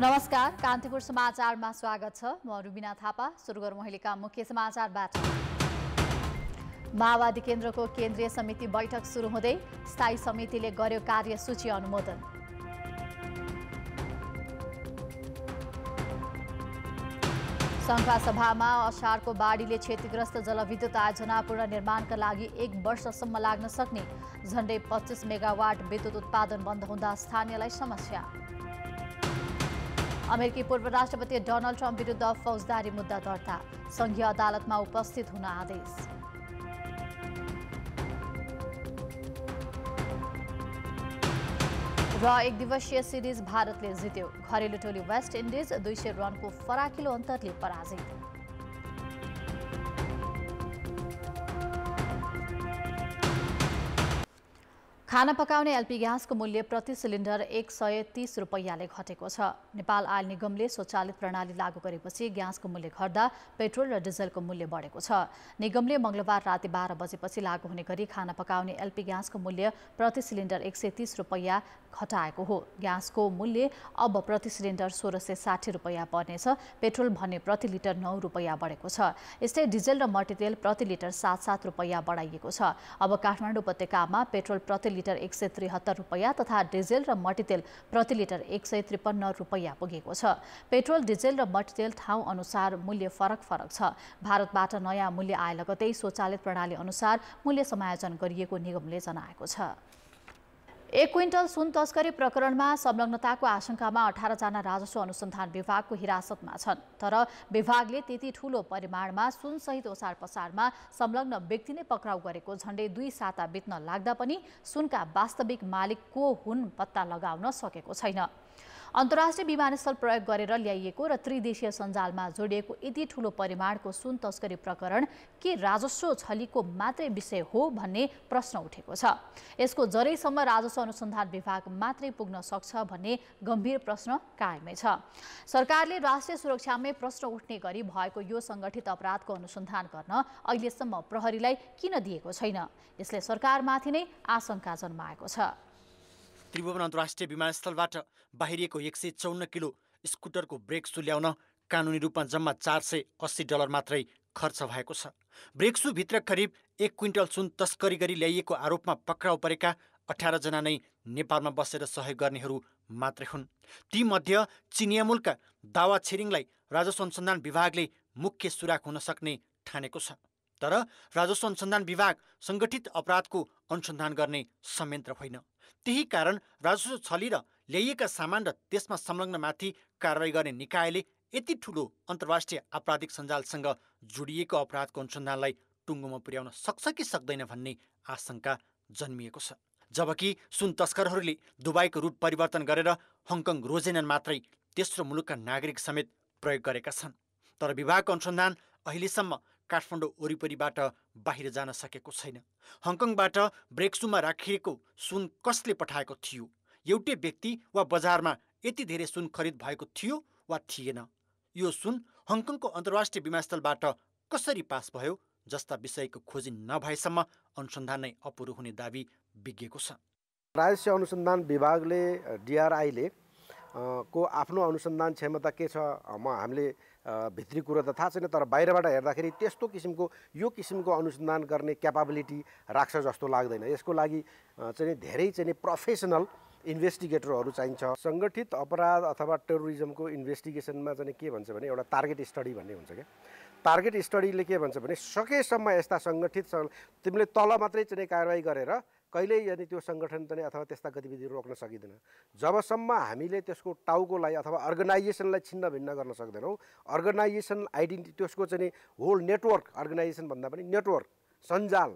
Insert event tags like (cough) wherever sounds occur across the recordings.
नमस्कार कान्तिपुर समाचारमा स्वागत छ म रुबिना थापा सुरु गरौँ अहिलेका मुख्य समाचारबाट माओवादी केन्द्रको केन्द्रीय समिति बैठक सुरु हुँदै स्थायी समितिले गर्यो कार्यसूची अनुमोदन सङ्घका सभामा असारको बाढीले क्षतिग्रस्त जलविद्युत आयोजना पुनर्निर्माणका लागि एक वर्षसम्म लाग्न सक्ने झन्डै पच्चिस मेगावाट विद्युत उत्पादन बन्द हुँदा स्थानीयलाई समस्या अमेरिकी पूर्व राष्ट्रपति डोनाल्ड ट्रम्प विरुद्ध फौजदारी मुद्दा दर्ता संघीय अदालतमा उपस्थित हुन आदेश र एक दिवसीय सिरिज भारतले जित्यो घरेलु टोली वेस्ट इन्डिज दुई सय रनको फराकिलो अन्तरले पराजित खाना पकाउने एलपी ग्यासको मूल्य प्रति सिलिन्डर एक सय तिस रुपैयाँले घटेको छ नेपाल आयल निगमले स्वचालित प्रणाली लागू गरेपछि ग्यासको मूल्य घट्दा पेट्रोल र डिजलको मूल्य बढेको छ निगमले मङ्गलबार राति बाह्र बजेपछि लागू हुने गरी खाना पकाउने एलपी ग्यासको मूल्य प्रति सिलिन्डर एक सय तिस रुपैयाँ घटाएको हो ग्यासको मूल्य अब प्रति सिलिन्डर सोह्र सय साठी रुपियाँ पर्नेछ पेट्रोल भने प्रति लिटर नौ रुपियाँ बढेको छ यस्तै डिजल र मट्टीतेल प्रति लिटर सात सात रुपियाँ बढाइएको छ अब काठमाडौँ उपत्यकामा पेट्रोल प्रति लिटर एक सय त्रिहत्तर रुपियाँ तथा डिजेल र मट्टीतेल प्रति लिटर एक सय त्रिपन्न रुपियाँ पुगेको छ पेट्रोल डिजेल र मट्टीतेल ठाउँ अनुसार मूल्य फरक फरक छ भारतबाट नयाँ मूल्य आए लगतै स्वचालित प्रणाली अनुसार मूल्य समायोजन गरिएको निगमले जनाएको छ एक क्विन्टल सुन तस्करी प्रकरणमा संलग्नताको आशंकामा अठारजना राजस्व अनुसन्धान विभागको हिरासतमा छन् तर विभागले त्यति ठूलो परिमाणमा सुनसहित ओसार पसारमा संलग्न व्यक्ति नै पक्राउ गरेको झण्डै दुई साता बित्न लाग्दा पनि सुनका वास्तविक मालिक को हुन् पत्ता लगाउन सकेको छैन अन्तर्राष्ट्रिय विमानस्थल प्रयोग गरेर ल्याइएको र त्रिदेशीय सञ्जालमा जोडिएको यति ठुलो परिमाणको सुन तस्करी प्रकरण के राजस्व छलीको मात्रै विषय हो भन्ने प्रश्न उठेको छ यसको जरैसम्म राजस्व अनुसन्धान विभाग मात्रै पुग्न सक्छ भन्ने गम्भीर प्रश्न कायमै छ सरकारले राष्ट्रिय सुरक्षामै प्रश्न उठ्ने गरी भएको यो सङ्गठित अपराधको अनुसन्धान गर्न अहिलेसम्म प्रहरीलाई किन दिएको छैन यसले सरकारमाथि नै आशंका जन्माएको छ त्रिभुवन अन्तर्राष्ट्रिय विमानस्थलबाट बाहिरिएको एक सय चौन्न किलो स्कुटरको ब्रेक सु ल्याउन कानुनी रूपमा जम्मा चार सय अस्सी डलर मात्रै खर्च भएको छ ब्रेक सुभित्र करिब एक क्विन्टल सुन तस्करी गरी ल्याइएको आरोपमा पक्राउ परेका अठारजना नै नेपालमा बसेर सहयोग गर्नेहरू मात्रै हुन् तीमध्ये मूलका दावा छिरिङलाई राजस्व अनुसन्धान विभागले मुख्य सुराख हुन सक्ने ठानेको छ तर राजस्व अनुसन्धान विभाग सङ्गठित अपराधको अनुसन्धान गर्ने संयन्त्र होइन त्यही कारण राजस्व छली र ल्याइएका सामान र त्यसमा संलग्नमाथि कारवाही गर्ने निकायले यति ठुलो अन्तर्राष्ट्रिय आपराधिक सञ्जालसँग जोडिएको अपराधको अनुसन्धानलाई टुङ्गोमा पुर्याउन सक्छ कि सक्दैन भन्ने आशंका जन्मिएको छ जबकि सुन तस्करहरूले दुबईको रूप परिवर्तन गरेर हङकङ रोजेनन् मात्रै तेस्रो मुलुकका नागरिक समेत प्रयोग गरेका छन् तर विभागको अनुसन्धान अहिलेसम्म काठमाडौँ वरिपरिबाट बाहिर जान सकेको छैन हङकङबाट ब्रेक्सुमा राखिएको सुन कसले पठाएको थियो एउटै व्यक्ति वा बजारमा यति धेरै सुन खरिद भएको थियो वा थिएन यो सुन हङकङको अन्तर्राष्ट्रिय विमानस्थलबाट कसरी पास भयो जस्ता विषयको खोजी नभएसम्म अनुसन्धान नै अपुरो हुने दावी विज्ञको छ राजस्व अनुसन्धान विभागले डिआरआईले को आफ्नो अनुसन्धान क्षमता के छ म हामीले भित्री कुरो त थाहा छैन तर बाहिरबाट हेर्दाखेरि त्यस्तो किसिमको यो किसिमको अनुसन्धान गर्ने क्यापाबिलिटी राख्छ जस्तो लाग्दैन यसको लागि चाहिँ धेरै चाहिँ प्रोफेसनल इन्भेस्टिगेटरहरू चाहिन्छ सङ्गठित अपराध अथवा टेरोरिज्मको इन्भेस्टिगेसनमा चाहिँ के भन्छ भने एउटा टार्गेट स्टडी भन्ने हुन्छ क्या टार्गेट स्टडीले के भन्छ भने सकेसम्म यस्ता सङ्गठित तिमीले तल मात्रै चाहिँ कारवाही गरेर कहिल्यै यदि त्यो सङ्गठन चाहिँ अथवा त्यस्ता गतिविधिहरू रोक्न सकिँदैन जबसम्म हामीले त्यसको टाउकोलाई अथवा अर्गनाइजेसनलाई छिन्न भिन्न गर्न सक्दैनौँ अर्गनाइजेसन आइडेन्टिटी त्यसको चाहिँ होल नेटवर्क अर्गनाइजेसन भन्दा पनि नेटवर्क सञ्जाल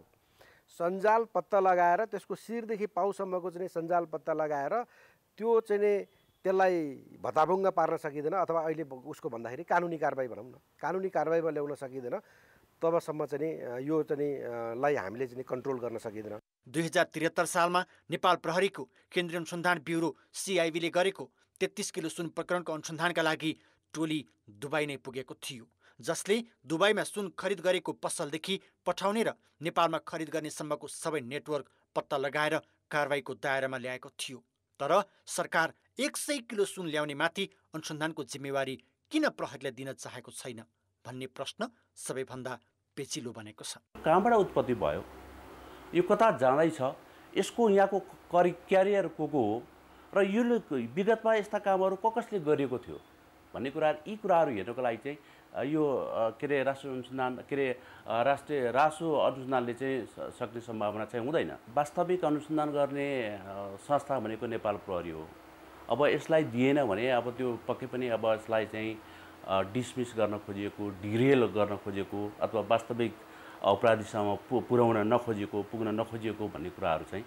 सञ्जाल पत्ता लगाएर त्यसको शिरदेखि पाउसम्मको चाहिँ सञ्जाल पत्ता लगाएर त्यो चाहिँ त्यसलाई भत्ताभुङ्ग पार्न सकिँदैन अथवा अहिले उसको भन्दाखेरि कानुनी कारवाही भनौँ न कानुनी कारवाहीमा ल्याउन सकिँदैन तबसम्म चाहिँ यो चाहिँ लाई हामीले चाहिँ कन्ट्रोल गर्न सकिँदैन दुई हजार त्रिहत्तर सालमा नेपाल प्रहरीको केन्द्रीय अनुसन्धान ब्युरो सिआइबीले गरेको तेत्तिस किलो सुन प्रकरणको अनुसन्धानका लागि टोली दुबई नै पुगेको थियो जसले दुबईमा सुन खरिद गरेको पसलदेखि पठाउने र नेपालमा खरिद गर्ने सम्मको सबै नेटवर्क पत्ता लगाएर कारवाहीको दायरामा ल्याएको थियो तर सरकार एक सय किलो सुन ल्याउनेमाथि अनुसन्धानको जिम्मेवारी किन प्रहरीलाई दिन चाहेको छैन भन्ने प्रश्न सबैभन्दा पेचिलो बनेको छ कहाँबाट उत्पत्ति भयो यो कता जाँदैछ यसको यहाँको करि क्यारियर को को हो र यो विगतमा यस्ता कामहरू कसले गरिएको थियो भन्ने कुरा यी कुराहरू हेर्नको लागि चाहिँ यो के अरे राष्ट्रिय अनुसन्धान के अरे राष्ट्रिय रासो अनुसन्धानले चाहिँ सक्ने सम्भावना चाहिँ हुँदैन वास्तविक अनुसन्धान गर्ने संस्था भनेको नेपाल प्रहरी हो अब यसलाई दिएन भने अब त्यो पक्कै पनि अब यसलाई चाहिँ डिसमिस गर्न खोजिएको डिरेल गर्न खोजेको अथवा वास्तविक अपराधीसम्म पु पुर्याउन नखोजिएको पुग्न नखोजिएको भन्ने कुराहरू चाहिँ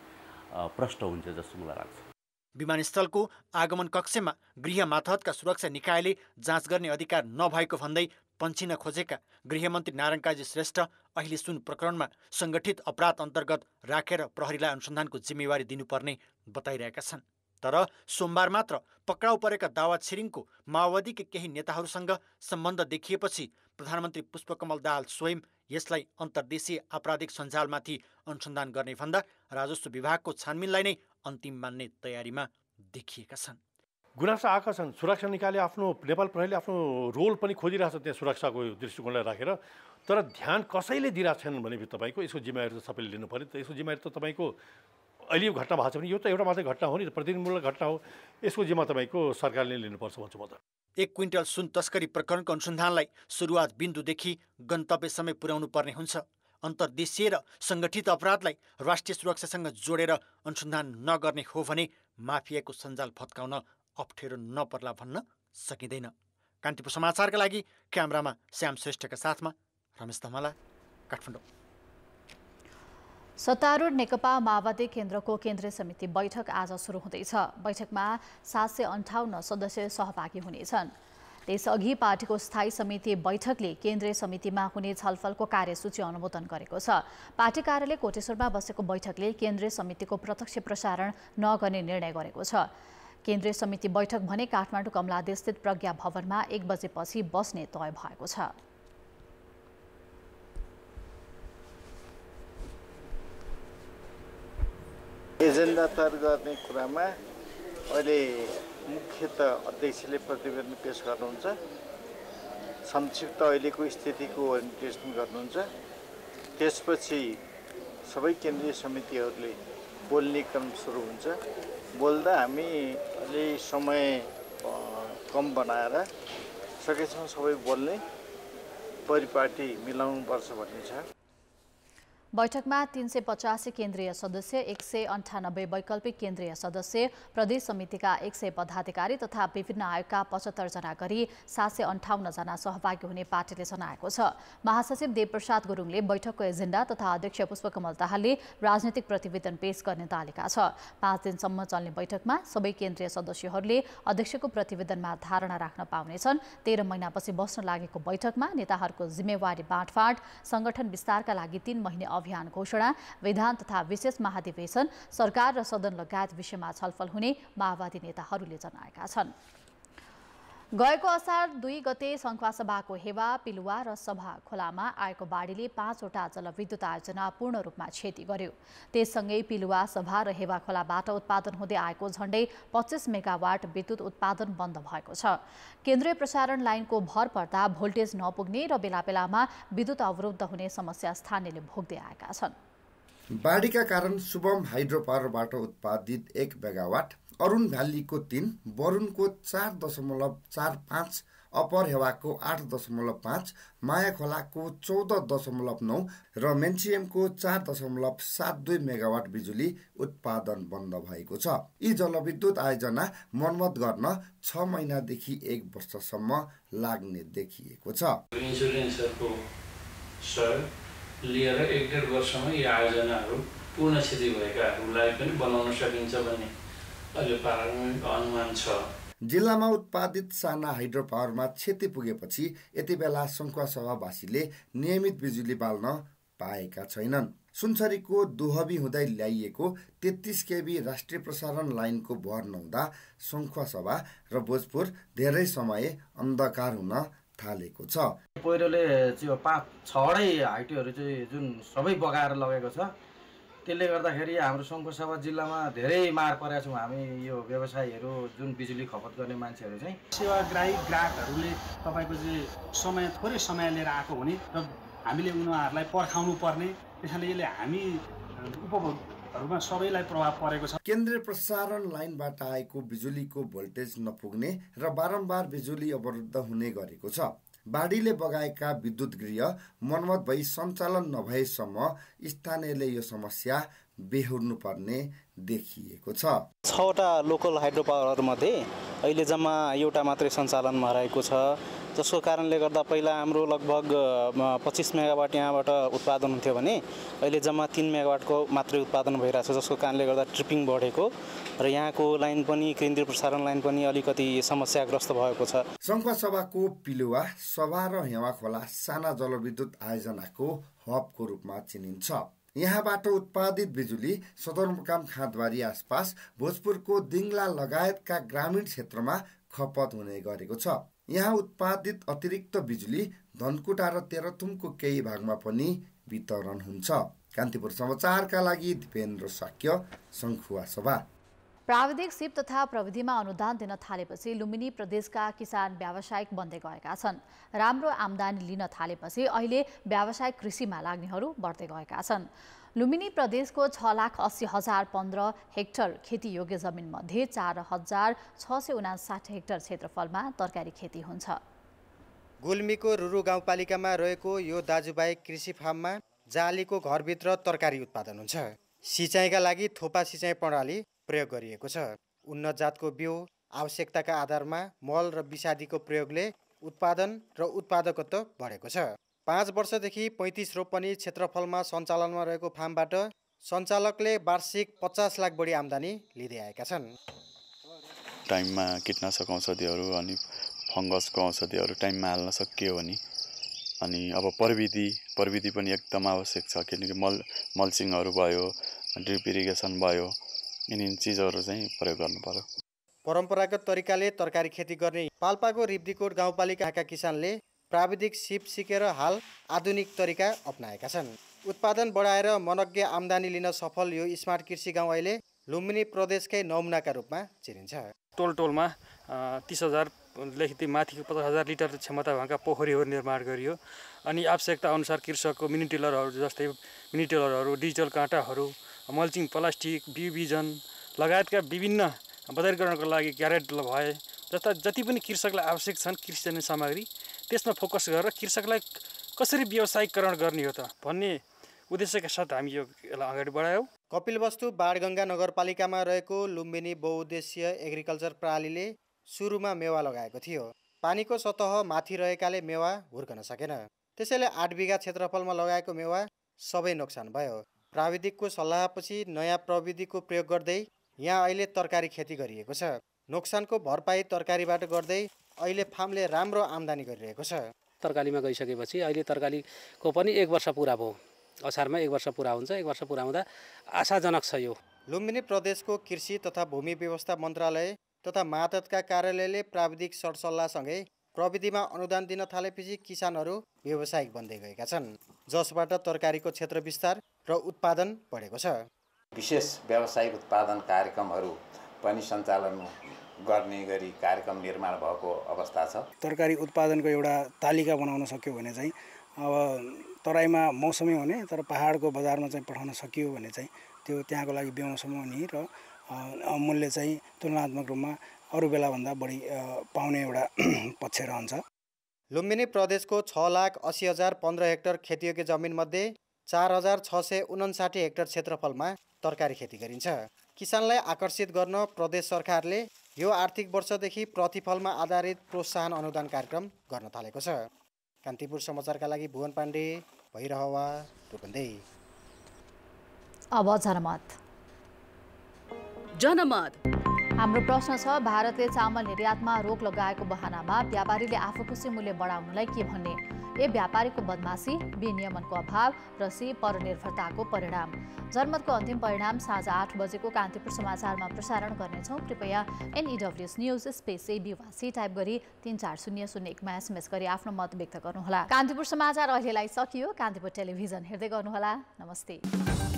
प्रष्ट हुन्छ जस्तो मलाई लाग्छ विमानस्थलको आगमन कक्षमा गृह माथहतका सुरक्षा निकायले जाँच गर्ने अधिकार नभएको भन्दै पन्छिन खोजेका गृहमन्त्री नारायण काजी श्रेष्ठ अहिले सुन प्रकरणमा सङ्गठित अपराध अन्तर्गत राखेर प्रहरीलाई अनुसन्धानको जिम्मेवारी दिनुपर्ने बताइरहेका छन् तर सोमबार मात्र पक्राउ परेका दावा छिरिङको माओवादीका केही नेताहरूसँग सम्बन्ध देखिएपछि प्रधानमन्त्री पुष्पकमल दाहाल स्वयं यसलाई अन्तर्देशीय आपराधिक सञ्जालमाथि अनुसन्धान गर्ने भन्दा राजस्व विभागको छानबिनलाई नै अन्तिम मान्ने तयारीमा देखिएका छन् गुनासो आएका छन् सुरक्षा निकायले आफ्नो नेपाल प्रहरीले आफ्नो रोल पनि खोजिरहेछ त्यहाँ सुरक्षाको दृष्टिकोणलाई राखेर तर ध्यान कसैले दिइरहेको छैन भने तपाईँको यसको जिम्मेवारी त सबैले लिनु पऱ्यो त यसको जिम्मेवारी त तपाईँको अहिले यो घटना भएको छ भने यो त एउटा मात्रै घटना हो नि प्रतिनिधिमूलक घटना हो यसको जिम्मा तपाईँको सरकारले लिनुपर्छ भन्छु म त एक क्विन्टल सुन तस्करी प्रकरणको अनुसन्धानलाई सुरुवात बिन्दुदेखि गन्तव्यसम्म पुर्याउनु पर्ने हुन्छ अन्तर्देशीय र सङ्गठित अपराधलाई राष्ट्रिय सुरक्षासँग जोडेर अनुसन्धान नगर्ने हो भने माफियाको सञ्जाल भत्काउन अप्ठ्यारो नपर्ला भन्न सकिँदैन कान्तिपुर समाचारका लागि क्यामरामा श्याम श्रेष्ठका साथमा रमेश धमला काठमाडौँ सत्तारूढ नेकपा माओवादी केन्द्रको केन्द्रीय समिति बैठक आज सुरु हुँदैछ बैठकमा सात सय अन्ठाउन्न सदस्य सहभागी हुनेछन् त्यसअघि पार्टीको स्थायी समिति बैठकले केन्द्रीय समितिमा हुने छलफलको कार्यसूची अनुमोदन गरेको छ पार्टी कार्यालय कोटेश्वरमा बसेको बैठकले केन्द्रीय समितिको प्रत्यक्ष प्रसारण नगर्ने निर्णय गरेको छ केन्द्रीय समिति बैठक भने काठमाडौँ कमलादेशस्थित प्रज्ञा भवनमा एक बजेपछि बस्ने तय भएको छ एजेन्डा तयार गर्ने कुरामा अहिले मुख्य त अध्यक्षले प्रतिवेदन पेश गर्नुहुन्छ संक्षिप्त अहिलेको स्थितिको ओरिएन्टेसन गर्नुहुन्छ त्यसपछि सबै केन्द्रीय समितिहरूले बोल्ने क्रम सुरु हुन्छ बोल्दा हामी अलि समय कम बनाएर सकेसम्म सबै बोल्ने परिपाटी मिलाउनुपर्छ भन्ने छ बैठकमा तीन सय पचासी केन्द्रीय सदस्य एक सय अन्ठानब्बे वैकल्पिक केन्द्रीय सदस्य प्रदेश समितिका एक सय पदाधिकारी तथा विभिन्न आयोगका जना गरी सात सय अन्ठाउन्नजना सहभागी हुने पार्टीले जनाएको छ महासचिव देवप्रसाद गुरुङले बैठकको एजेन्डा तथा अध्यक्ष पुष्पकमल दाहालले राजनैतिक प्रतिवेदन पेश गर्ने तालिका छ पाँच दिनसम्म चल्ने बैठकमा सबै केन्द्रीय सदस्यहरूले अध्यक्षको प्रतिवेदनमा धारणा राख्न पाउनेछन् तेह्र महिनापछि बस्न लागेको बैठकमा नेताहरूको जिम्मेवारी बाँडफाँड सङ्गठन विस्तारका लागि तीन महिने अभियान घोषणा विधान तथा विशेष महाधिवेशन सरकार र सदन लगायत विषयमा छलफल हुने माओवादी नेताहरूले जनाएका छन् गएको असार दुई गते सभाको हेवा पिलुवा र सभा खोलामा आएको बाढीले पाँचवटा जलविद्युत आयोजना पूर्ण रूपमा क्षति गर्यो त्यससँगै पिलुवा सभा र हेवा खोलाबाट उत्पादन हुँदै आएको झण्डै पच्चिस मेगावाट विद्युत उत्पादन बन्द भएको छ केन्द्रीय प्रसारण लाइनको भर पर्दा भोल्टेज नपुग्ने र बेला बेलामा विद्युत अवरुद्ध हुने समस्या स्थानीयले भोग्दै आएका छन् बाढीका कारण शुभम हाइड्रो पावरबाट उत्पादित एक मेगावाट अरुण भ्यालीको तिन वरुणको चार दशमलव चार पाँच अप्पर हेवाको आठ दशमलव पाँच माया खोलाको चौध दशमलव नौ र मेन्सियमको चार दशमलव सात दुई मेगावाट बिजुली उत्पादन बन्द भएको छ यी जलविद्युत आयोजना मर्मत गर्न छ महिनादेखि एक वर्षसम्म लाग्ने देखिएको छ लिएर एक डेढ वर्षमा यी आयोजनाहरू पूर्ण क्षति भएकाहरूलाई पनि बनाउन सकिन्छ भन्ने जिल्लामा उत्पादित साना हाइड्रो पावरमा क्षति पुगेपछि यति बेला सभावासीले नियमित बिजुली बाल्न पाएका छैनन् सुनसरीको दुहबी हुँदै ल्याइएको तेत्तिस केबी राष्ट्रिय प्रसारण लाइनको भर नहुँदा सभा र भोजपुर धेरै समय अन्धकार हुन थालेको छ पहिरोले चाहिँ पाँच छवटै हाइटोहरू चाहिँ जुन सबै बगाएर लगेको छ त्यसले गर्दाखेरि हाम्रो शङ्कर जिल्लामा धेरै मार परेका छौँ हामी यो व्यवसायीहरू जुन बिजुली खपत गर्ने मान्छेहरू चाहिँ सेवाग्राही ग्राहकहरूले तपाईँको चाहिँ समय थोरै समय लिएर आएको हुने र हामीले उनीहरूलाई पर्खाउनु पर्ने त्यसैले यसले हामी उपभोगहरूमा सबैलाई प्रभाव परेको छ केन्द्रीय प्रसारण लाइनबाट आएको बिजुलीको भोल्टेज नपुग्ने र बारम्बार बिजुली अवरुद्ध हुने गरेको छ बाढीले बगाएका विद्युत गृह मनमत भई सञ्चालन नभएसम्म स्थानीयले यो समस्या बेहोर्नुपर्ने देखिएको छ छवटा लोकल हाइड्रो मध्ये अहिले जम्मा एउटा मात्रै सञ्चालनमा रहेको छ जसको कारणले गर्दा पहिला हाम्रो लगभग पच्चिस मेगावाट यहाँबाट उत्पादन हुन्थ्यो भने अहिले जम्मा तिन मेगावाटको मात्रै उत्पादन भइरहेको छ जसको कारणले गर्दा ट्रिपिङ बढेको र यहाँको लाइन पनि केन्द्रीय प्रसारण लाइन पनि अलिकति समस्याग्रस्त भएको छ सभाको पिलुवा सभा र हेवा खोला साना जलविद्युत आयोजनाको हबको रूपमा चिनिन्छ यहाँबाट उत्पादित बिजुली सदरमुकाम खाँदवारी आसपास भोजपुरको दिङला लगायतका ग्रामीण क्षेत्रमा खपत हुने गरेको छ यहाँ उत्पादित अतिरिक्त बिजुली धनकुटा र तेह्रथुमको केही भागमा पनि वितरण हुन्छ कान्तिपुर समाचारका लागि दिपेन्द्र शाक्य सङ्खुवा सभा प्राविधिक सिप तथा प्रविधिमा अनुदान दिन थालेपछि लुम्बिनी प्रदेशका किसान व्यावसायिक बन्दै गएका छन् राम्रो आमदानी लिन थालेपछि अहिले व्यावसायिक कृषिमा लाग्नेहरू बढ्दै गएका छन् लुम्बिनी प्रदेशको छ लाख अस्सी हजार पन्ध्र हेक्टर खेतीयोग्य जमिनमध्ये चार हजार छ सय उनासाठी हेक्टर क्षेत्रफलमा तरकारी खेती हुन्छ गुल्मीको रुरु गाउँपालिकामा रहेको यो दाजुभाइ कृषि फार्ममा जालीको घरभित्र तरकारी उत्पादन हुन्छ सिँचाइका लागि थोपा सिँचाइ प्रणाली प्रयोग गरिएको छ उन्नत जातको बिउ आवश्यकताका आधारमा मल र विषादीको प्रयोगले उत्पादन र उत्पादकत्व बढेको छ पाँच वर्षदेखि पैँतिस रोपनी क्षेत्रफलमा सञ्चालनमा रहेको फार्मबाट सञ्चालकले वार्षिक पचास लाख बढी आम्दानी लिँदै आएका छन् टाइममा कीटनाशक औषधिहरू अनि फङ्गसको औषधिहरू टाइममा हाल्न सकियो भने अनि अब प्रविधि प्रविधि पनि एकदम आवश्यक छ किनकि मल मल्सिङहरू भयो ड्रिप इरिगेसन भयो यिनी चिजहरू चाहिँ प्रयोग गर्नु पर्यो परम्परागत तरिकाले तरकारी खेती गर्ने पाल्पाको रिब्दीकोट गाउँपालिकाका किसानले प्राविधिक सिप सिकेर हाल आधुनिक तरिका अप्नाएका छन् उत्पादन बढाएर मनज्ञ आम्दानी लिन सफल यो स्मार्ट कृषि गाउँ अहिले लुम्बिनी प्रदेशकै नमुनाका रूपमा चिनिन्छ टोल टोलमा तिस हजार ती माथिको पचास हजार लिटर क्षमता भएका पोखरीहरू निर्माण गरियो अनि आवश्यकता अनुसार कृषकको मिनी जस्तै मिनी डिजिटल काँटाहरू मल्चिङ प्लास्टिक बिजन लगायतका विभिन्न बजारीकरणको लागि क्यारेट भए जस्ता जति पनि कृषकलाई आवश्यक छन् कृषिजन्य सामग्री त्यसमा फोकस गरेर कृषकलाई कसरी व्यवसायीकरण गर्ने हो त भन्ने उद्देश्यका साथ हामी यो यसलाई अगाडि बढायौँ कपिलवस्तु बाढगङ्गा नगरपालिकामा रहेको लुम्बिनी बहुद्देश्य एग्रिकल्चर प्रणालीले सुरुमा मेवा लगाएको थियो पानीको सतह माथि रहेकाले मेवा हुर्कन सकेन त्यसैले आठ बिघा क्षेत्रफलमा लगाएको मेवा सबै नोक्सान भयो प्राविधिकको सल्लाहपछि नयाँ प्रविधिको प्रयोग गर्दै यहाँ अहिले तरकारी खेती गरिएको छ नोक्सानको भरपाई तरकारीबाट गर्दै अहिले फार्मले राम्रो आम्दानी गरिरहेको छ तरकारीमा गइसकेपछि अहिले तरकारीको पनि एक वर्ष पुरा भयो असारमा एक वर्ष पुरा हुन्छ एक वर्ष पुरा हुँदा आशाजनक छ यो लुम्बिनी प्रदेशको कृषि तथा भूमि व्यवस्था मन्त्रालय तथा महाततका कार्यालयले प्राविधिक सरसल्लाहसँगै प्रविधिमा अनुदान दिन थालेपछि किसानहरू व्यावसायिक बन्दै गएका छन् जसबाट तरकारीको क्षेत्र विस्तार र उत्पादन बढेको छ विशेष व्यावसायिक उत्पादन कार्यक्रमहरू पनि सञ्चालन गर्ने गरी कार्यक्रम निर्माण भएको अवस्था छ तरकारी उत्पादनको एउटा तालिका बनाउन सक्यो भने चाहिँ अब तराईमा मौसमी हुने तर पहाडको बजारमा चाहिँ पठाउन सकियो भने चाहिँ त्यो त्यहाँको लागि बेमौसम हुने र मूल्य चाहिँ तुलनात्मक रूपमा अरू बेलाभन्दा बढी पाउने एउटा (clears throat) पक्ष रहन्छ लुम्बिनी प्रदेशको छ लाख असी हजार पन्ध्र हेक्टर खेतीयोग्य जमिनमध्ये चार हजार छ सय उन्साठी हेक्टर क्षेत्रफलमा तरकारी खेती गरिन्छ किसानलाई आकर्षित गर्न प्रदेश सरकारले यो आर्थिक वर्षदेखि प्रतिफलमा आधारित प्रोत्साहन अनुदान कार्यक्रम गर्न थालेको छ कान्तिपुर समाचारका लागि भुवन पाण्डे भैरहवा अब जनमत जनमत हाम्रो प्रश्न छ भारतले चामल निर्यातमा रोक लगाएको बहानामा व्यापारीले आफू खुसी मूल्य बढाउनुलाई के भन्ने ए व्यापारीको बदमासी विनियमनको अभाव र सी परनिर्भरताको परिणाम जनमतको अन्तिम परिणाम साँझ आठ बजेको कान्तिपुर समाचारमा प्रसारण गर्नेछौँ कृपया N E W S news space AB type गरी तिन चार शून्य शून्य एकमा एसएमएस गरी आफ्नो मत व्यक्त गर्नुहोला कान्तिपुर समाचार अहिलेलाई सकियो कान्तिपुर टेलिभिजन हेर्दै गर्नुहोला नमस्ते